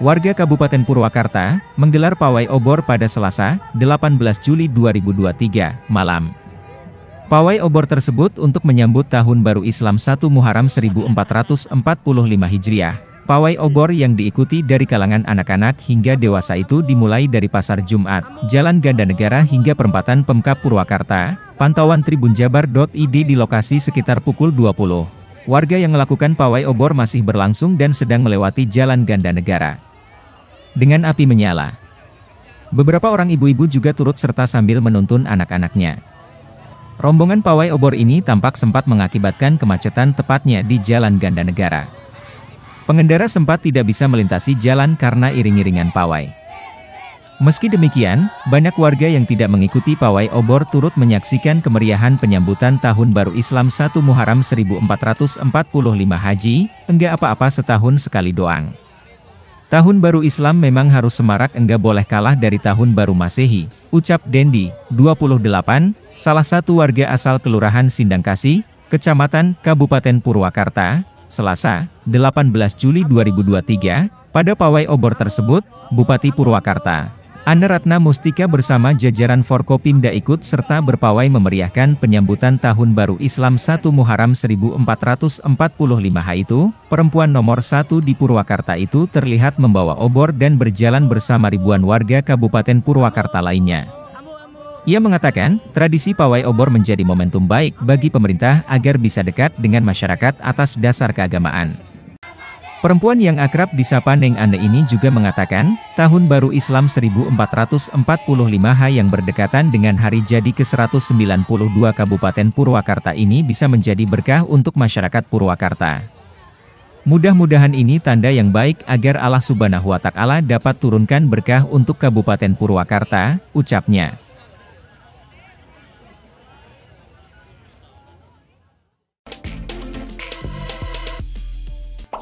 Warga Kabupaten Purwakarta menggelar pawai obor pada Selasa, 18 Juli 2023 malam. Pawai obor tersebut untuk menyambut Tahun Baru Islam 1 Muharram 1445 Hijriah. Pawai obor yang diikuti dari kalangan anak-anak hingga dewasa itu dimulai dari Pasar Jumat, Jalan Ganda Negara hingga perempatan Pemkap Purwakarta, pantauan tribunjabar.id di lokasi sekitar pukul 20. Warga yang melakukan pawai obor masih berlangsung dan sedang melewati Jalan Ganda Negara dengan api menyala. Beberapa orang ibu-ibu juga turut serta sambil menuntun anak-anaknya. Rombongan pawai obor ini tampak sempat mengakibatkan kemacetan tepatnya di Jalan ganda negara. Pengendara sempat tidak bisa melintasi jalan karena iring-iringan pawai. Meski demikian, banyak warga yang tidak mengikuti pawai obor turut menyaksikan kemeriahan penyambutan Tahun Baru Islam 1 Muharram 1445 Haji, enggak apa-apa setahun sekali doang. Tahun baru Islam memang harus semarak enggak boleh kalah dari tahun baru Masehi, ucap Dendi, 28, salah satu warga asal Kelurahan Sindangkasi, Kecamatan Kabupaten Purwakarta, Selasa, 18 Juli 2023, pada pawai obor tersebut, Bupati Purwakarta, Ana Ratna Mustika bersama jajaran Forkopimda ikut serta berpawai memeriahkan penyambutan Tahun Baru Islam 1 Muharram 1445 itu, perempuan nomor satu di Purwakarta itu terlihat membawa obor dan berjalan bersama ribuan warga Kabupaten Purwakarta lainnya. Ia mengatakan, tradisi pawai obor menjadi momentum baik bagi pemerintah agar bisa dekat dengan masyarakat atas dasar keagamaan. Perempuan yang akrab disapa Neng Ane ini juga mengatakan, tahun baru Islam 1445 H yang berdekatan dengan hari jadi ke-192 Kabupaten Purwakarta ini bisa menjadi berkah untuk masyarakat Purwakarta. Mudah-mudahan ini tanda yang baik agar Allah Subhanahu wa Ta'ala dapat turunkan berkah untuk Kabupaten Purwakarta, ucapnya.